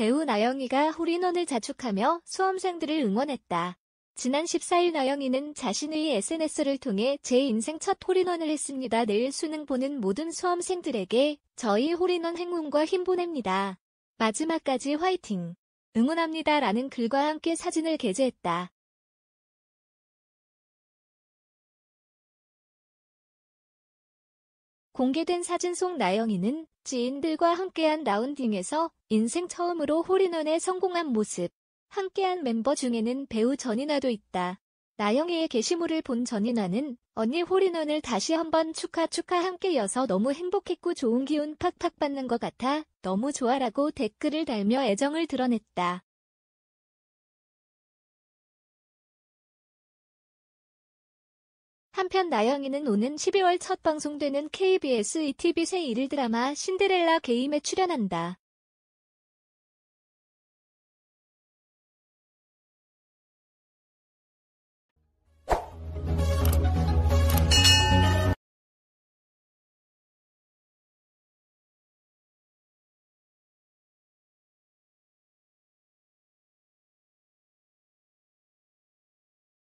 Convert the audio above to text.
배우 나영이가 홀인원을 자축하며 수험생들을 응원했다. 지난 14일 나영이는 자신의 SNS를 통해 제 인생 첫 홀인원을 했습니다. 내일 수능 보는 모든 수험생들에게 저희 홀인원 행운과 힘 보냅니다. 마지막까지 화이팅! 응원합니다. 라는 글과 함께 사진을 게재했다. 공개된 사진 속 나영이는 지인들과 함께한 라운딩에서 인생 처음으로 홀인원에 성공한 모습. 함께한 멤버 중에는 배우 전인아도 있다. 나영이의 게시물을 본전인아는 언니 홀인원을 다시 한번 축하 축하 함께여서 너무 행복했고 좋은 기운 팍팍 받는 것 같아 너무 좋아라고 댓글을 달며 애정을 드러냈다. 한편 나영이는 오는 12월 첫 방송되는 KBS ETV 새1일 드라마 신데렐라 게임에 출연한다.